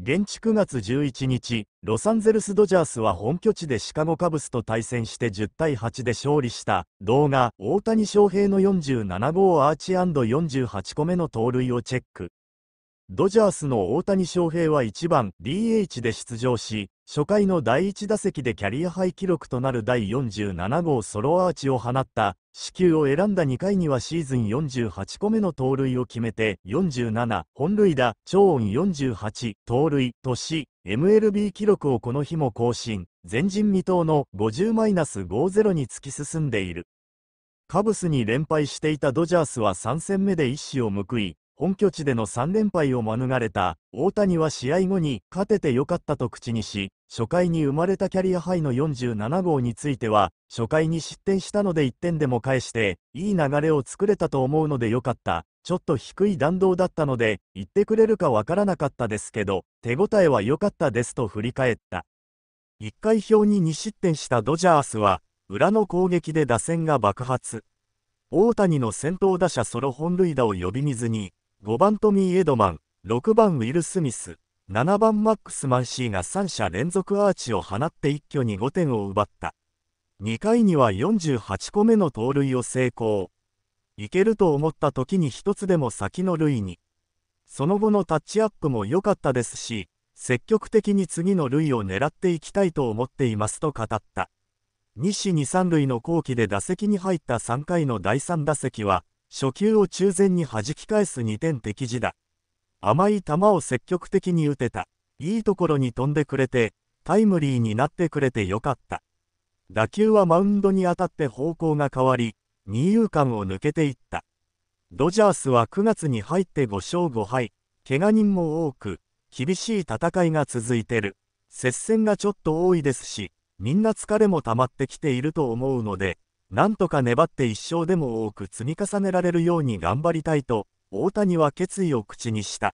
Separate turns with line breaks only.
現地9月11日、ロサンゼルス・ドジャースは本拠地でシカゴカブスと対戦して10対8で勝利した動画、大谷翔平の47号アーチ &48 個目の盗塁をチェック。ドジャースの大谷翔平は1番 DH で出場し、初回の第1打席でキャリアハイ記録となる第47号ソロアーチを放った、死球を選んだ2回にはシーズン48個目の盗塁を決めて、47、本塁打、超音48、盗塁、とし、MLB 記録をこの日も更新、前人未到の50-50に突き進んでいる。カブスに連敗していたドジャースは3戦目で一死を報い、本拠地での3連敗を免れた大谷は試合後に勝ててよかったと口にし、初回に生まれたキャリアハイの47号については、初回に失点したので1点でも返して、いい流れを作れたと思うのでよかった。ちょっと低い弾道だったので、言ってくれるかわからなかったですけど、手応えは良かったですと振り返った。1回表に2失点したドジャースは、裏の攻撃で打線が爆発。大谷の先頭打者ソロ本塁打を呼び水に、5番トミー・エドマン、6番ウィル・スミス、7番マックス・マンシーが3者連続アーチを放って一挙に5点を奪った。2回には48個目の盗塁を成功。いけると思った時に1つでも先の塁に。その後のタッチアップも良かったですし、積極的に次の塁を狙っていきたいと思っていますと語った。西2、3塁の後期で打席に入った3回の第3打席は、初球を中前に弾き返す2点敵時だ。甘い球を積極的に打てた。いいところに飛んでくれて、タイムリーになってくれてよかった。打球はマウンドに当たって方向が変わり、二遊間を抜けていった。ドジャースは9月に入って5勝5敗、怪我人も多く、厳しい戦いが続いてる。接戦がちょっと多いですし、みんな疲れも溜まってきていると思うので、なんとか粘って一生でも多く積み重ねられるように頑張りたいと、大谷は決意を口にした。